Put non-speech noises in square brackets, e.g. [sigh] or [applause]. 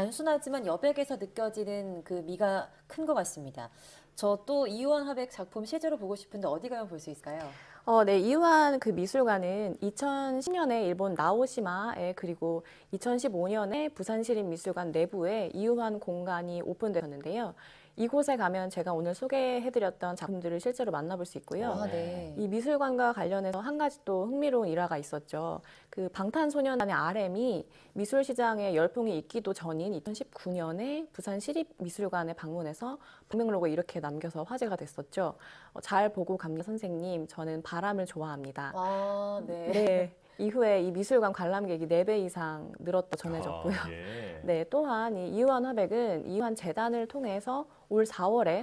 단순하지만 여백에서 느껴지는 그 미가 큰 것 같습니다. 저또이유 화백 작품 실제로 보고 싶은데 어디 가면 볼 수 있을까요? 어, 네, 이완 그 미술관은 2010년에 일본 나오시마에 그리고 2015년에 부산시립미술관 내부에 이완 공간이 오픈되었는데요. 이곳에 가면 제가 오늘 소개해드렸던 작품들을 실제로 만나볼 수 있고요. 아, 네. 이 미술관과 관련해서 한 가지 또 흥미로운 일화가 있었죠. 그 방탄소년단의 RM이 미술 시장에 열풍이 있기도 전인 2019년에 부산 시립미술관에 방문해서 분명 로고 이렇게 나. 남겨서 화제가 됐었죠. 어, 잘 보고 갑니다, 선생님, 저는 바람을 좋아합니다. 아, 네. 네. 네. 이후에 이 미술관 관람객이 4배 이상 늘었다 전해졌고요. 아, 예. [laughs] 네, 또한 이이완 화백은 이완 재단을 통해서 올 4월에